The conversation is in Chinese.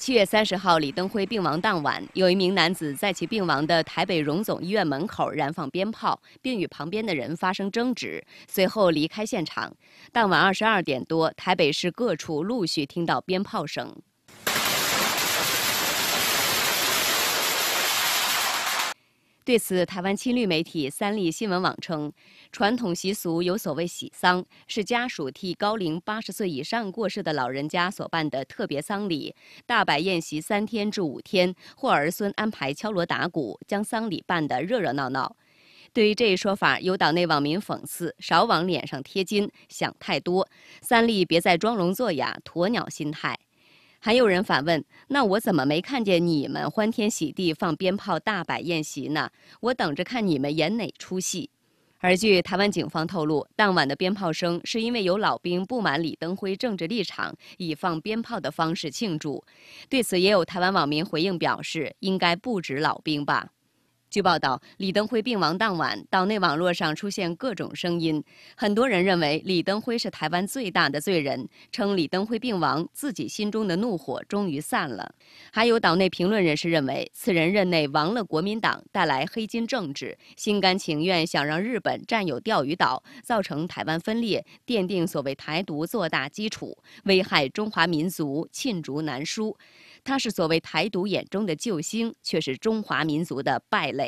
七月三十号，李登辉病亡当晚，有一名男子在其病亡的台北荣总医院门口燃放鞭炮，并与旁边的人发生争执，随后离开现场。当晚二十二点多，台北市各处陆续听到鞭炮声。对此，台湾亲绿媒体三立新闻网称，传统习俗有所谓喜丧，是家属替高龄八十岁以上过世的老人家所办的特别丧礼，大摆宴席三天至五天，或儿孙安排敲锣打鼓，将丧礼办得热热闹闹。对于这一说法，有岛内网民讽刺：“少往脸上贴金，想太多。”三立别再装聋作哑，鸵鸟心态。还有人反问：“那我怎么没看见你们欢天喜地放鞭炮、大摆宴席呢？我等着看你们演哪出戏。”而据台湾警方透露，当晚的鞭炮声是因为有老兵不满李登辉政治立场，以放鞭炮的方式庆祝。对此，也有台湾网民回应表示：“应该不止老兵吧。”据报道，李登辉病亡当晚，岛内网络上出现各种声音，很多人认为李登辉是台湾最大的罪人，称李登辉病亡，自己心中的怒火终于散了。还有岛内评论人士认为，此人任内亡了国民党，带来黑金政治，心甘情愿想让日本占有钓鱼岛，造成台湾分裂，奠定所谓台独做大基础，危害中华民族，罄竹难书。他是所谓台独眼中的救星，却是中华民族的败。类。